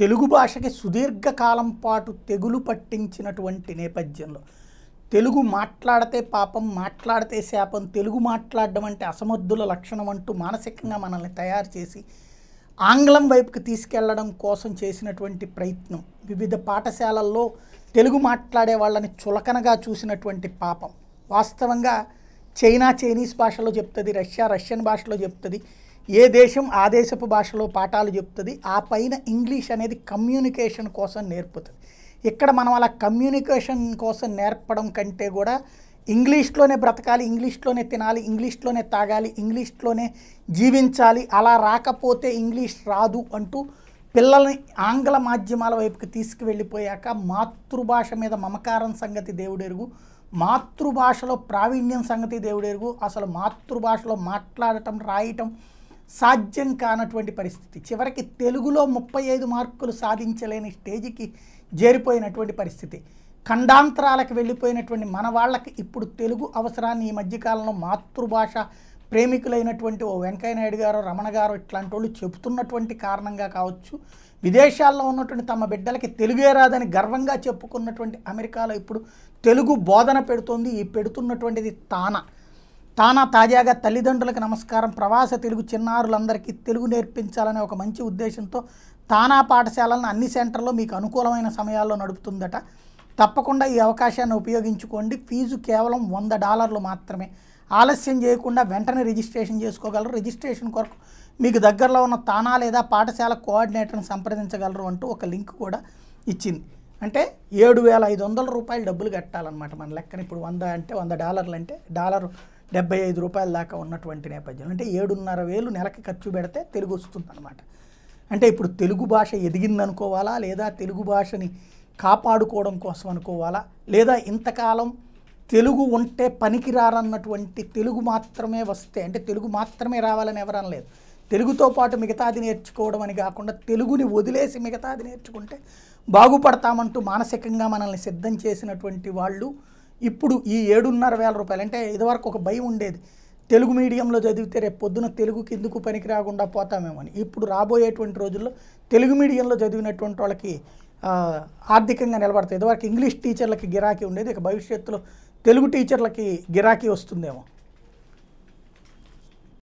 తెలుగు భాషకి సుదీర్ఘకాలం పాటు తెగులు పట్టించినటువంటి నేపథ్యంలో తెలుగు మాట్లాడితే పాపం మాట్లాడితే శాపం తెలుగు మాట్లాడడం అంటే అసమర్థుల లక్షణం అంటూ మానసికంగా మనల్ని తయారు చేసి ఆంగ్లం వైపుకి తీసుకెళ్లడం కోసం చేసినటువంటి ప్రయత్నం వివిధ పాఠశాలల్లో తెలుగు మాట్లాడే వాళ్ళని చులకనగా చూసినటువంటి పాపం వాస్తవంగా చైనా చైనీస్ భాషలో చెప్తుంది రష్యా రష్యన్ భాషలో చెప్తుంది ఏ దేశం ఆ దేశపు భాషలో పాఠాలు చెప్తుంది ఆ పైన ఇంగ్లీష్ అనేది కమ్యూనికేషన్ కోసం నేర్పుతుంది ఇక్కడ మనం అలా కమ్యూనికేషన్ కోసం నేర్పడం కంటే కూడా ఇంగ్లీష్లోనే బ్రతకాలి ఇంగ్లీష్లోనే తినాలి ఇంగ్లీష్లోనే తాగాలి ఇంగ్లీష్లోనే జీవించాలి అలా రాకపోతే ఇంగ్లీష్ రాదు అంటూ పిల్లల్ని ఆంగ్ల మాధ్యమాల వైపుకి తీసుకువెళ్ళిపోయాక మాతృభాష మీద మమకారం సంగతి దేవుడెరుగు మాతృభాషలో ప్రావీణ్యం సంగతి దేవుడెరుగు అసలు మాతృభాషలో మాట్లాడటం రాయటం సాధ్యం కానటువంటి పరిస్థితి చివరికి తెలుగులో ముప్పై ఐదు మార్కులు సాధించలేని స్టేజికి చేరిపోయినటువంటి పరిస్థితి ఖండాంతరాలకు వెళ్ళిపోయినటువంటి మన వాళ్ళకి ఇప్పుడు తెలుగు అవసరాన్ని ఈ మధ్యకాలంలో మాతృభాష ప్రేమికులైనటువంటి ఓ వెంకయ్యనాయుడు గారు రమణ గారు ఇట్లాంటి వాళ్ళు చెబుతున్నటువంటి కారణంగా కావచ్చు విదేశాల్లో ఉన్నటువంటి తమ బిడ్డలకి తెలుగే రాదని గర్వంగా చెప్పుకున్నటువంటి అమెరికాలో ఇప్పుడు తెలుగు బోధన పెడుతోంది ఈ పెడుతున్నటువంటిది తానా తానా తాజాగా తల్లిదండ్రులకు నమస్కారం ప్రవాస తెలుగు చిన్నారులందరికీ తెలుగు నేర్పించాలనే ఒక మంచి ఉద్దేశంతో తానా పాఠశాలను అన్ని సెంటర్లో మీకు అనుకూలమైన సమయాల్లో నడుపుతుందట తప్పకుండా ఈ అవకాశాన్ని ఉపయోగించుకోండి ఫీజు కేవలం వంద డాలర్లు మాత్రమే ఆలస్యం చేయకుండా వెంటనే రిజిస్ట్రేషన్ చేసుకోగలరు రిజిస్ట్రేషన్ కొరకు మీకు దగ్గరలో ఉన్న తానా లేదా పాఠశాల కోఆర్డినేటర్ని సంప్రదించగలరు అంటూ ఒక లింక్ కూడా ఇచ్చింది అంటే ఏడు వేల ఐదు వందల రూపాయలు డబ్బులు కట్టాలన్నమాట మన లెక్కన ఇప్పుడు వంద అంటే వంద డాలర్లు అంటే డాలర్ డెబ్బై ఐదు రూపాయల దాకా ఉన్నటువంటి నేపథ్యంలో అంటే ఏడున్నర వేలు నెలకి ఖర్చు పెడితే తెలుగు వస్తుంది అనమాట అంటే ఇప్పుడు తెలుగు భాష ఎదిగిందనుకోవాలా లేదా తెలుగు భాషని కాపాడుకోవడం కోసం అనుకోవాలా లేదా ఇంతకాలం తెలుగు ఉంటే పనికిరారన్నటువంటి తెలుగు మాత్రమే వస్తే అంటే తెలుగు మాత్రమే రావాలని ఎవరని లేదు తెలుగుతో పాటు మిగతాది నేర్చుకోవడం అని కాకుండా తెలుగుని వదిలేసి మిగతాది నేర్చుకుంటే బాగుపడతామంటూ మానసికంగా మనల్ని సిద్ధం చేసినటువంటి వాళ్ళు ఇప్పుడు ఈ ఏడున్నర వేల రూపాయలు అంటే ఇదివరకు ఒక భయం ఉండేది తెలుగు మీడియంలో చదివితే రేపు పొద్దున తెలుగుకి ఎందుకు పనికి రాకుండా పోతామేమని ఇప్పుడు రాబోయేటువంటి రోజుల్లో తెలుగు మీడియంలో చదివినటువంటి వాళ్ళకి ఆర్థికంగా నిలబడతాయి ఇదివరకు ఇంగ్లీష్ టీచర్లకి గిరాకీ ఉండేది ఇక భవిష్యత్తులో తెలుగు టీచర్లకి గిరాకీ వస్తుందేమో